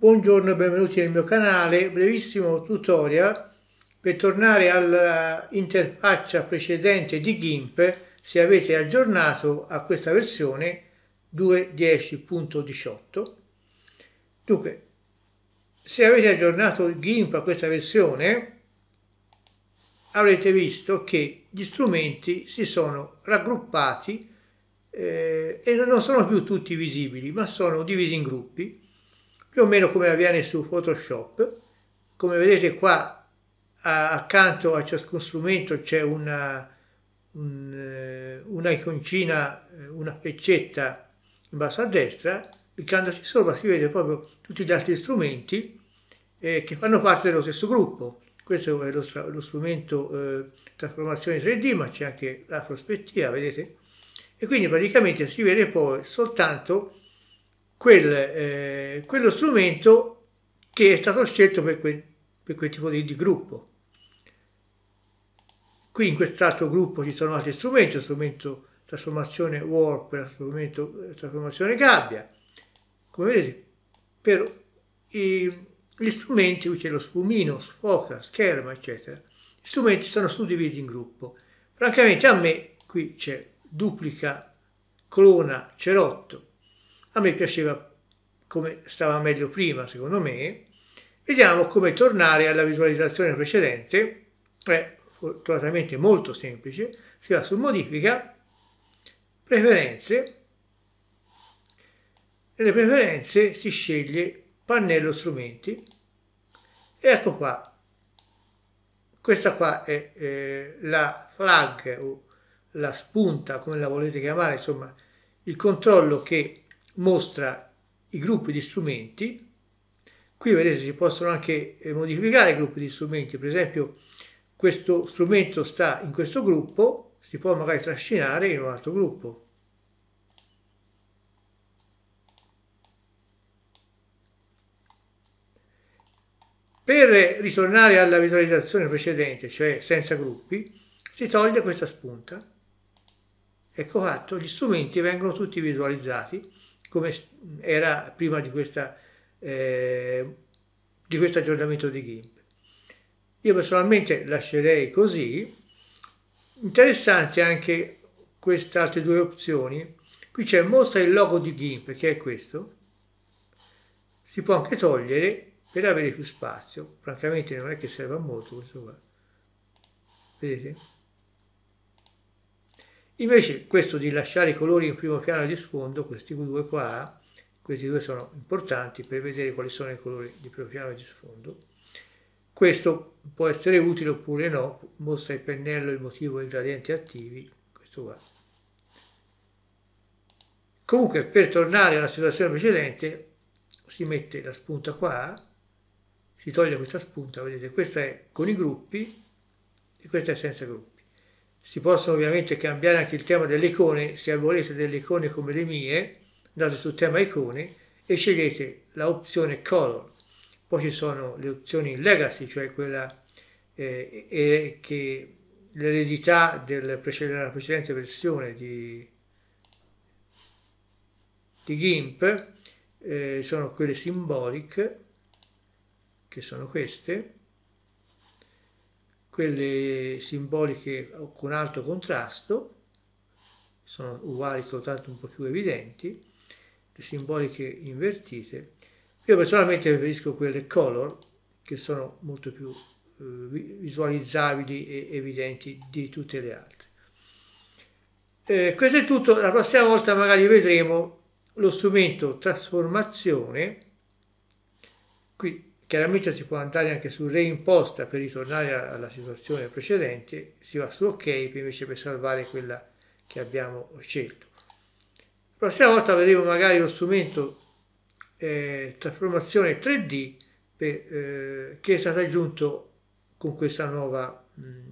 Buongiorno e benvenuti nel mio canale, brevissimo tutorial per tornare all'interfaccia precedente di GIMP se avete aggiornato a questa versione 2.10.18. Dunque, se avete aggiornato GIMP a questa versione avrete visto che gli strumenti si sono raggruppati eh, e non sono più tutti visibili ma sono divisi in gruppi più o meno come avviene su Photoshop. Come vedete qua a, accanto a ciascun strumento c'è una, un, eh, eh, una iconcina, peccetta in basso a destra, cliccandoci sopra si vede proprio tutti gli altri strumenti eh, che fanno parte dello stesso gruppo. Questo è lo, lo strumento eh, trasformazione 3D, ma c'è anche la prospettiva, vedete? E quindi praticamente si vede poi soltanto quel, eh, quello strumento che è stato scelto per quel, per quel tipo di, di, gruppo. Qui in quest'altro gruppo ci sono altri strumenti, strumento trasformazione warp, strumento eh, trasformazione gabbia. Come vedete, per i, gli strumenti, qui c'è lo spumino, sfoca, scherma, eccetera, gli strumenti sono suddivisi in gruppo. Francamente a me qui c'è duplica, clona, cerotto, a me piaceva come stava meglio prima, secondo me. Vediamo come tornare alla visualizzazione precedente. È fortunatamente molto semplice. Si va su modifica, preferenze. Nelle preferenze si sceglie pannello strumenti. E ecco qua. Questa qua è eh, la flag o la spunta, come la volete chiamare, insomma, il controllo che mostra i gruppi di strumenti qui vedete si possono anche eh, modificare i gruppi di strumenti per esempio questo strumento sta in questo gruppo si può magari trascinare in un altro gruppo per ritornare alla visualizzazione precedente cioè senza gruppi si toglie questa spunta ecco fatto gli strumenti vengono tutti visualizzati come era prima di, questa, eh, di questo aggiornamento di GIMP. Io personalmente lascerei così. Interessante anche queste altre due opzioni. Qui c'è mostra il logo di GIMP, che è questo. Si può anche togliere per avere più spazio. Francamente non è che serva molto questo qua. Vedete? Invece questo di lasciare i colori in primo piano di sfondo, questi due qua, questi due sono importanti per vedere quali sono i colori di primo piano di sfondo. Questo può essere utile oppure no, mostra il pennello, il motivo e i gradienti attivi, questo qua. Comunque per tornare alla situazione precedente si mette la spunta qua, si toglie questa spunta, vedete questa è con i gruppi e questa è senza gruppi. Si possono ovviamente cambiare anche il tema delle icone, se volete delle icone come le mie, andate sul tema icone e scegliete l'opzione color. Poi ci sono le opzioni legacy, cioè quella eh, che l'eredità della precedente versione di, di GIMP, eh, sono quelle symbolic, che sono queste, quelle simboliche con alto contrasto, sono uguali soltanto un po' più evidenti, le simboliche invertite. Io personalmente preferisco quelle color, che sono molto più eh, visualizzabili e evidenti di tutte le altre. Eh, questo è tutto, la prossima volta magari vedremo lo strumento trasformazione, qui Chiaramente si può andare anche su reimposta per ritornare alla situazione precedente, si va su ok invece per salvare quella che abbiamo scelto. La prossima volta vedremo magari lo strumento eh, trasformazione 3D per, eh, che è stato aggiunto con, nuova, mh, mm,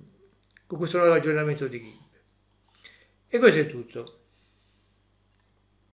con questo nuovo aggiornamento di GIMP. E questo è tutto.